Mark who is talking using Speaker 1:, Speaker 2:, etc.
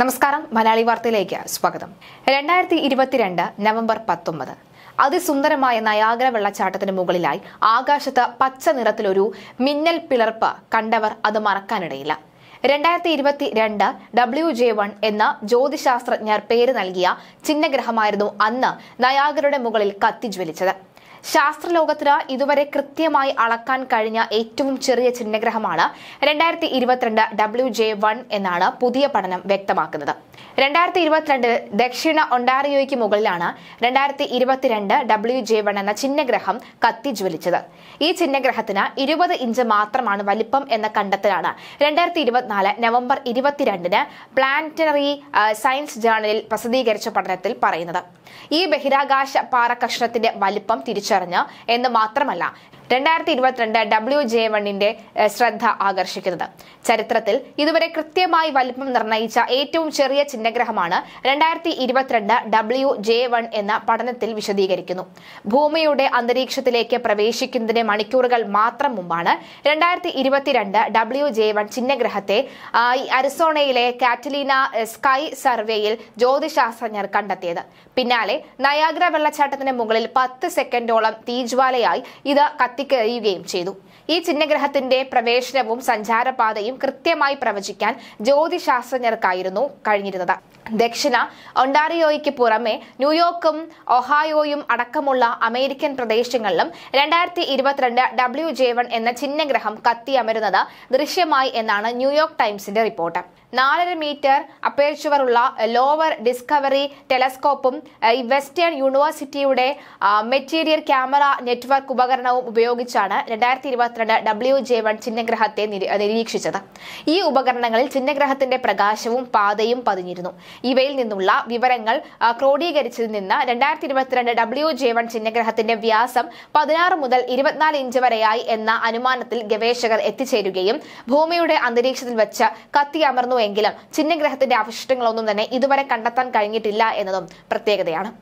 Speaker 1: നമസ്കാരം മലയാളി വാർത്തയിലേക്ക് സ്വാഗതം രണ്ടായിരത്തി ഇരുപത്തിരണ്ട് നവംബർ പത്തൊമ്പത് അതിസുന്ദരമായ നയാഗ്ര വെള്ളച്ചാട്ടത്തിന് മുകളിലായി ആകാശത്ത് പച്ച നിറത്തിലൊരു മിന്നൽ പിളർപ്പ് കണ്ടവർ അത് മറക്കാനിടയില്ല രണ്ടായിരത്തി ഇരുപത്തി രണ്ട് ഡബ്ല്യു ജെ വൺ എന്ന ജ്യോതിശാസ്ത്രജ്ഞർ പേര് നൽകിയ ചിഹ്നഗ്രഹമായിരുന്നു അന്ന് നയാഗ്രയുടെ മുകളിൽ കത്തിജ്വലിച്ചത് ശാസ്ത്രലോകത്തിന് ഇതുവരെ കൃത്യമായി അളക്കാൻ കഴിഞ്ഞ ഏറ്റവും ചെറിയ ചിഹ്നഗ്രഹമാണ് രണ്ടായിരത്തി ഇരുപത്തിരണ്ട് ഡബ്ല്യു ജെ വൺ എന്നാണ് പുതിയ പഠനം വ്യക്തമാക്കുന്നത് രണ്ടായിരത്തി ഇരുപത്തിരണ്ടിൽ ദക്ഷിണ ഒണ്ടാറിയോയ്ക്ക് മുകളിലാണ് രണ്ടായിരത്തി ഇരുപത്തിരണ്ട് ഡബ്ല്യു ജെ വൺ എന്ന ചിഹ്നഗ്രഹം കത്തിജ്വലിച്ചത് ഈ ചിഹ്നഗ്രഹത്തിന് ഇരുപത് ഇഞ്ച് മാത്രമാണ് വലിപ്പം എന്ന കണ്ടെത്തലാണ് രണ്ടായിരത്തി ഇരുപത്തിനാല് നവംബർ ഇരുപത്തിരണ്ടിന് പ്ലാനറ്ററി സയൻസ് ജേണലിൽ പ്രസിദ്ധീകരിച്ച പഠനത്തിൽ പറയുന്നത് ഈ ബഹിരാകാശ പാറ കഷ്ണത്തിന്റെ വലിപ്പം തിരിച്ചറിയും തിരിച്ചറിഞ്ഞ് എന്ന് മാത്രമല്ല രണ്ടായിരത്തി ഇരുപത്തിരണ്ട് ഡബ്ല്യു ജെ വണ്ണിന്റെ ശ്രദ്ധ ആകർഷിക്കുന്നത് ചരിത്രത്തിൽ ഇതുവരെ കൃത്യമായി വലിപ്പം നിർണ്ണയിച്ച ഏറ്റവും ചെറിയ ചിഹ്നഗ്രഹമാണ് രണ്ടായിരത്തി ഇരുപത്തിരണ്ട് ഡബ്ല്യു ജെ വൺ എന്ന പഠനത്തിൽ വിശദീകരിക്കുന്നു ഭൂമിയുടെ അന്തരീക്ഷത്തിലേക്ക് പ്രവേശിക്കുന്നതിന് മണിക്കൂറുകൾ മാത്രം മുമ്പാണ് രണ്ടായിരത്തി ഇരുപത്തിരണ്ട് ഡബ്ല്യു ജെ വൺ ചിഹ്നഗ്രഹത്തെ അരിസോണയിലെ കാറ്റലീന സ്കൈ സർവേയിൽ ജ്യോതിശാസ്ത്രജ്ഞർ കണ്ടെത്തിയത് പിന്നാലെ നയാഗ്ര വെള്ളച്ചാട്ടത്തിന് മുകളിൽ പത്ത് സെക്കൻഡോളം തീജ്വാലയായി ഇത് കത്തി കത്തിക്കരിയുകയും ചെയ്തു ഈ ചിഹ്നഗ്രഹത്തിന്റെ പ്രവേശനവും സഞ്ചാരപാതയും കൃത്യമായി പ്രവചിക്കാൻ ജ്യോതിശാസ്ത്രജ്ഞർക്കായിരുന്നു കഴിഞ്ഞിരുന്നത് ദക്ഷിണ ഒണ്ടാറിയോയ്ക്ക് പുറമെ ന്യൂയോർക്കും ഒഹായോയും അടക്കമുള്ള അമേരിക്കൻ പ്രദേശങ്ങളിലും രണ്ടായിരത്തി ഇരുപത്തിരണ്ട് ഡബ്ല്യു ജെ വൺ എന്ന ചിഹ്നഗ്രഹം കത്തിയമരുന്നത് ദൃശ്യമായി എന്നാണ് ന്യൂയോർക്ക് ടൈംസിന്റെ റിപ്പോർട്ട് നാലര മീറ്റർ അപ്പേർച്ചുവറുള്ള ലോവർ ഡിസ്കവറി ടെലസ്കോപ്പും വെസ്റ്റേൺ യൂണിവേഴ്സിറ്റിയുടെ മെറ്റീരിയൽ ക്യാമറ നെറ്റ്വർക്ക് ഉപകരണവും ഉപയോഗിച്ചു ഉപയോഗിച്ചാണ് രണ്ടായിരത്തി ഇരുപത്തിരണ്ട് ഡബ്ല്യു ജെ വൺ ചിഹ്നഗ്രഹത്തെ നിരീക്ഷിച്ചത് ഈ ഉപകരണങ്ങളിൽ ചിഹ്നഗ്രഹത്തിന്റെ പ്രകാശവും പാതയും പതിഞ്ഞിരുന്നു ഇവയിൽ നിന്നുള്ള വിവരങ്ങൾ ക്രോഡീകരിച്ചതിൽ നിന്ന് രണ്ടായിരത്തി ഇരുപത്തിരണ്ട് ഡബ്ല്യു ജെ വൺ ചിഹ്നഗ്രഹത്തിന്റെ വ്യാസം പതിനാറ് മുതൽ ഇരുപത്തിനാല് ഇഞ്ച് വരെയായി എന്ന അനുമാനത്തിൽ ഗവേഷകർ എത്തിച്ചേരുകയും ഭൂമിയുടെ അന്തരീക്ഷത്തിൽ വെച്ച് കത്തിയമർന്നുവെങ്കിലും ചിഹ്നഗ്രഹത്തിന്റെ അവശിഷ്ടങ്ങളൊന്നും തന്നെ ഇതുവരെ കണ്ടെത്താൻ കഴിഞ്ഞിട്ടില്ല എന്നതും പ്രത്യേകതയാണ്